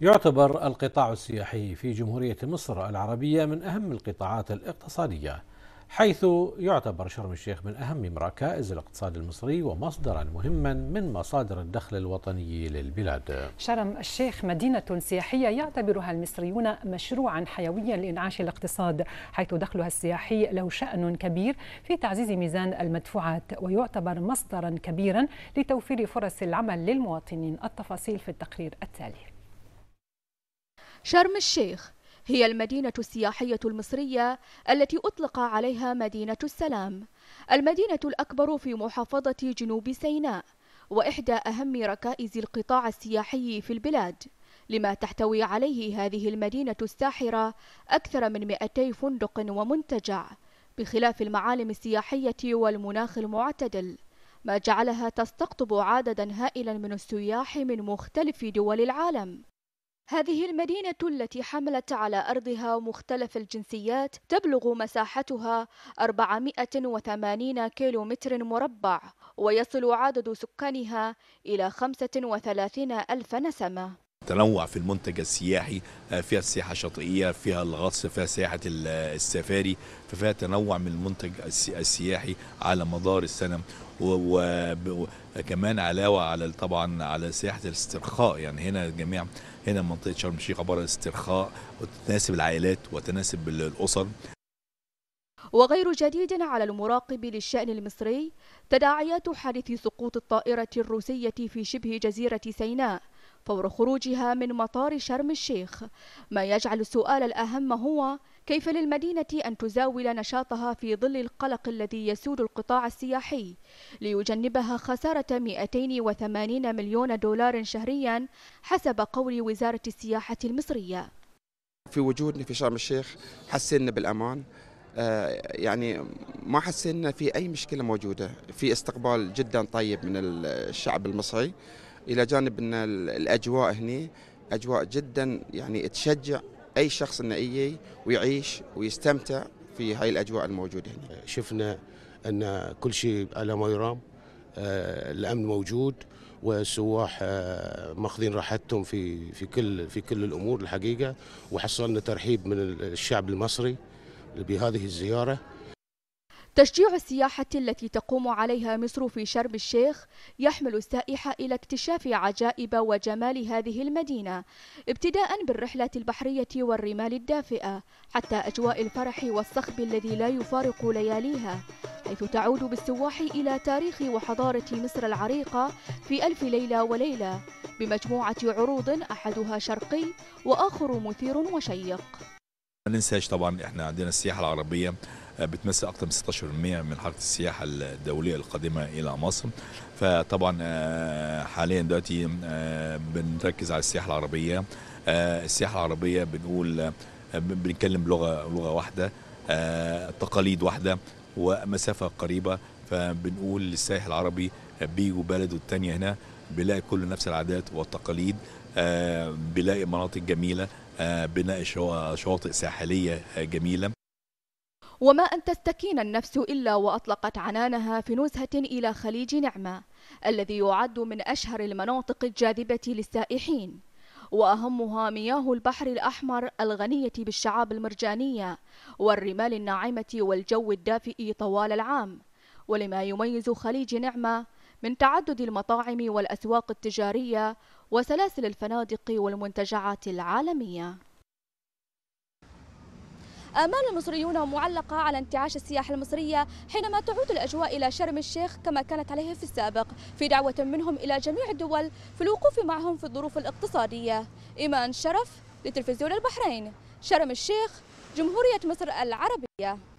يعتبر القطاع السياحي في جمهورية مصر العربية من أهم القطاعات الاقتصادية حيث يعتبر شرم الشيخ من أهم مراكز الاقتصاد المصري ومصدرا مهما من مصادر الدخل الوطني للبلاد شرم الشيخ مدينة سياحية يعتبرها المصريون مشروعا حيويا لإنعاش الاقتصاد حيث دخلها السياحي له شأن كبير في تعزيز ميزان المدفوعات ويعتبر مصدرا كبيرا لتوفير فرص العمل للمواطنين التفاصيل في التقرير التالي شرم الشيخ هي المدينة السياحية المصرية التي أطلق عليها مدينة السلام المدينة الأكبر في محافظة جنوب سيناء وإحدى أهم ركائز القطاع السياحي في البلاد لما تحتوي عليه هذه المدينة الساحرة أكثر من 200 فندق ومنتجع بخلاف المعالم السياحية والمناخ المعتدل ما جعلها تستقطب عددا هائلا من السياح من مختلف دول العالم هذه المدينة التي حملت على أرضها مختلف الجنسيات تبلغ مساحتها 480 متر مربع ويصل عدد سكانها إلى 35 ألف نسمة تنوع في المنتج السياحي آه، فيها السياحه الشاطئيه فيها الغطس فيها سياحه السفاري ففيها تنوع من المنتج السياحي على مدار السنه وكمان علاوه على طبعا على سياحه الاسترخاء يعني هنا جميع هنا منطقه شرم الشيخ عباره عن استرخاء وتناسب العائلات وتناسب الاسر وغير جديد على المراقب للشأن المصري تداعيات حادث سقوط الطائرة الروسية في شبه جزيرة سيناء فور خروجها من مطار شرم الشيخ ما يجعل السؤال الأهم هو كيف للمدينة أن تزاول نشاطها في ظل القلق الذي يسود القطاع السياحي ليجنبها خسارة 280 مليون دولار شهريا حسب قول وزارة السياحة المصرية في وجودنا في شرم الشيخ حسنا بالأمان آه، يعني ما حسينا في اي مشكله موجوده في استقبال جدا طيب من الشعب المصري الى جانب ان الاجواء هنا اجواء جدا يعني تشجع اي شخص انه يجي ويعيش ويستمتع في هاي الاجواء الموجوده هنا. شفنا ان كل شيء على ما يرام آه، الامن موجود والسواح آه، ماخذين راحتهم في في كل في كل الامور الحقيقه وحصلنا ترحيب من الشعب المصري بهذه الزياره تشجيع السياحة التي تقوم عليها مصر في شرم الشيخ يحمل السائح إلى اكتشاف عجائب وجمال هذه المدينة ابتداء بالرحلة البحرية والرمال الدافئة حتى أجواء الفرح والصخب الذي لا يفارق لياليها حيث تعود بالسواح إلى تاريخ وحضارة مصر العريقة في ألف ليلة وليلة بمجموعة عروض أحدها شرقي وآخر مثير وشيق ما ننساش طبعا احنا عندنا السياحة العربية بتمثل اكثر من 16% من حركه السياحه الدوليه القادمه الى مصر فطبعا آه، حاليا دلوقتي آه، بنركز على السياحه العربيه آه، السياحه العربيه بنقول بنتكلم لغه لغه واحده تقاليد واحده ومسافه قريبه فبنقول للسائح العربي بيجوا بلده التانية هنا بيلاقي كل نفس العادات والتقاليد بيلاقي مناطق جميله بناء شواطئ ساحليه جميله وما أن تستكين النفس إلا وأطلقت عنانها في نزهة إلى خليج نعمة الذي يعد من أشهر المناطق الجاذبة للسائحين وأهمها مياه البحر الأحمر الغنية بالشعاب المرجانية والرمال الناعمة والجو الدافئ طوال العام ولما يميز خليج نعمة من تعدد المطاعم والأسواق التجارية وسلاسل الفنادق والمنتجعات العالمية آمال المصريون معلقة على انتعاش السياحة المصرية حينما تعود الأجواء إلى شرم الشيخ كما كانت عليه في السابق في دعوة منهم إلى جميع الدول في الوقوف معهم في الظروف الاقتصادية إيمان شرف لتلفزيون البحرين شرم الشيخ جمهورية مصر العربية